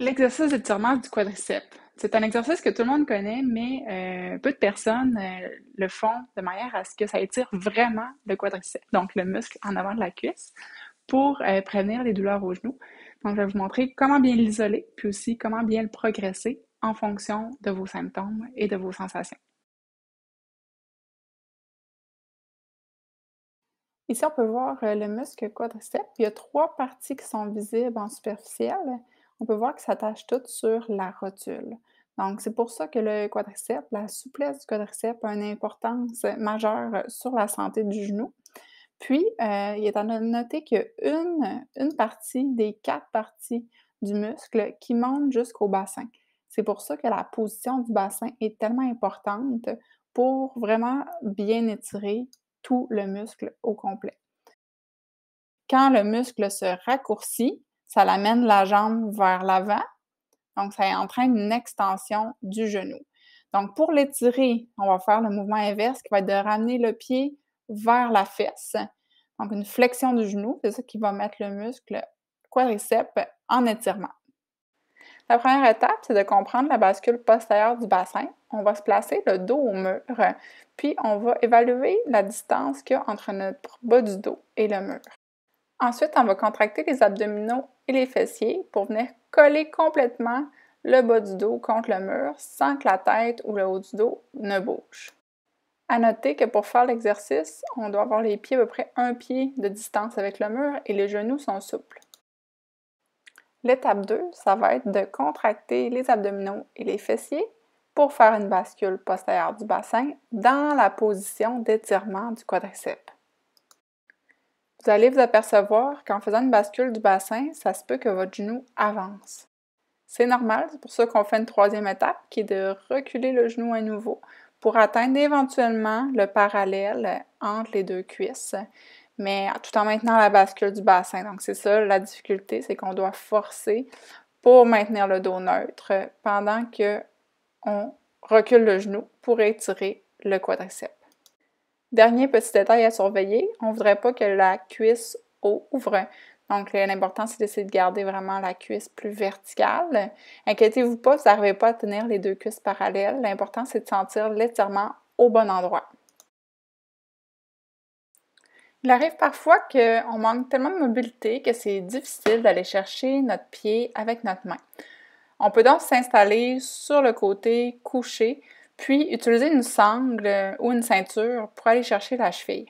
L'exercice d'étirement du quadriceps. C'est un exercice que tout le monde connaît, mais euh, peu de personnes euh, le font de manière à ce que ça étire vraiment le quadriceps, donc le muscle en avant de la cuisse, pour euh, prévenir les douleurs au genou. Donc, je vais vous montrer comment bien l'isoler, puis aussi comment bien le progresser en fonction de vos symptômes et de vos sensations. Ici, on peut voir le muscle quadriceps. Il y a trois parties qui sont visibles en superficielle on peut voir que ça tâche tout sur la rotule. Donc, c'est pour ça que le quadriceps, la souplesse du quadriceps a une importance majeure sur la santé du genou. Puis, euh, il est à noter qu'il y a une, une partie des quatre parties du muscle qui monte jusqu'au bassin. C'est pour ça que la position du bassin est tellement importante pour vraiment bien étirer tout le muscle au complet. Quand le muscle se raccourcit, ça l'amène la jambe vers l'avant. Donc, ça entraîne une extension du genou. Donc, pour l'étirer, on va faire le mouvement inverse qui va être de ramener le pied vers la fesse. Donc, une flexion du genou, c'est ça qui va mettre le muscle quadriceps en étirement. La première étape, c'est de comprendre la bascule postérieure du bassin. On va se placer le dos au mur, puis on va évaluer la distance qu'il y a entre notre bas du dos et le mur. Ensuite, on va contracter les abdominaux et les fessiers pour venir coller complètement le bas du dos contre le mur sans que la tête ou le haut du dos ne bouge. À noter que pour faire l'exercice, on doit avoir les pieds à peu près un pied de distance avec le mur et les genoux sont souples. L'étape 2, ça va être de contracter les abdominaux et les fessiers pour faire une bascule postérieure du bassin dans la position d'étirement du quadriceps. Vous allez vous apercevoir qu'en faisant une bascule du bassin, ça se peut que votre genou avance. C'est normal, c'est pour ça qu'on fait une troisième étape qui est de reculer le genou à nouveau pour atteindre éventuellement le parallèle entre les deux cuisses, mais tout en maintenant la bascule du bassin. Donc c'est ça la difficulté, c'est qu'on doit forcer pour maintenir le dos neutre pendant que on recule le genou pour étirer le quadriceps. Dernier petit détail à surveiller, on ne voudrait pas que la cuisse ouvre. Donc, l'important, c'est d'essayer de garder vraiment la cuisse plus verticale. Inquiétez-vous pas, vous n'arrivez pas à tenir les deux cuisses parallèles. L'important, c'est de sentir l'étirement au bon endroit. Il arrive parfois qu'on manque tellement de mobilité que c'est difficile d'aller chercher notre pied avec notre main. On peut donc s'installer sur le côté couché puis utilisez une sangle euh, ou une ceinture pour aller chercher la cheville.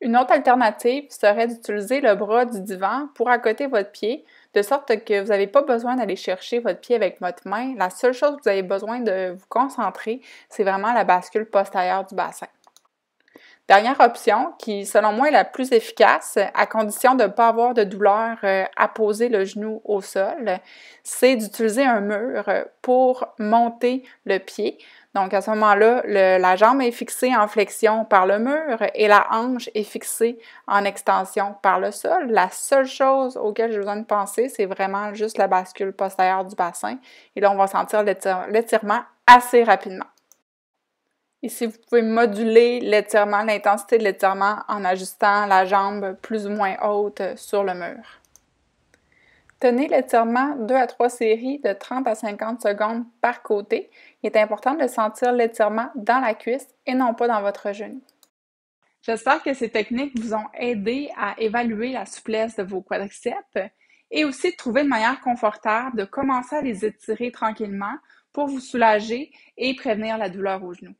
Une autre alternative serait d'utiliser le bras du divan pour accoter votre pied, de sorte que vous n'avez pas besoin d'aller chercher votre pied avec votre main. La seule chose que vous avez besoin de vous concentrer, c'est vraiment la bascule postérieure du bassin. Dernière option, qui selon moi est la plus efficace, à condition de ne pas avoir de douleur euh, à poser le genou au sol, c'est d'utiliser un mur euh, pour monter le pied. Donc à ce moment-là, la jambe est fixée en flexion par le mur et la hanche est fixée en extension par le sol. La seule chose auquel j'ai besoin de penser, c'est vraiment juste la bascule postérieure du bassin. Et là, on va sentir l'étirement assez rapidement si vous pouvez moduler l'étirement, l'intensité de l'étirement en ajustant la jambe plus ou moins haute sur le mur. Tenez l'étirement 2 à 3 séries de 30 à 50 secondes par côté. Il est important de sentir l'étirement dans la cuisse et non pas dans votre genou. J'espère que ces techniques vous ont aidé à évaluer la souplesse de vos quadriceps et aussi de trouver une manière confortable de commencer à les étirer tranquillement pour vous soulager et prévenir la douleur au genou.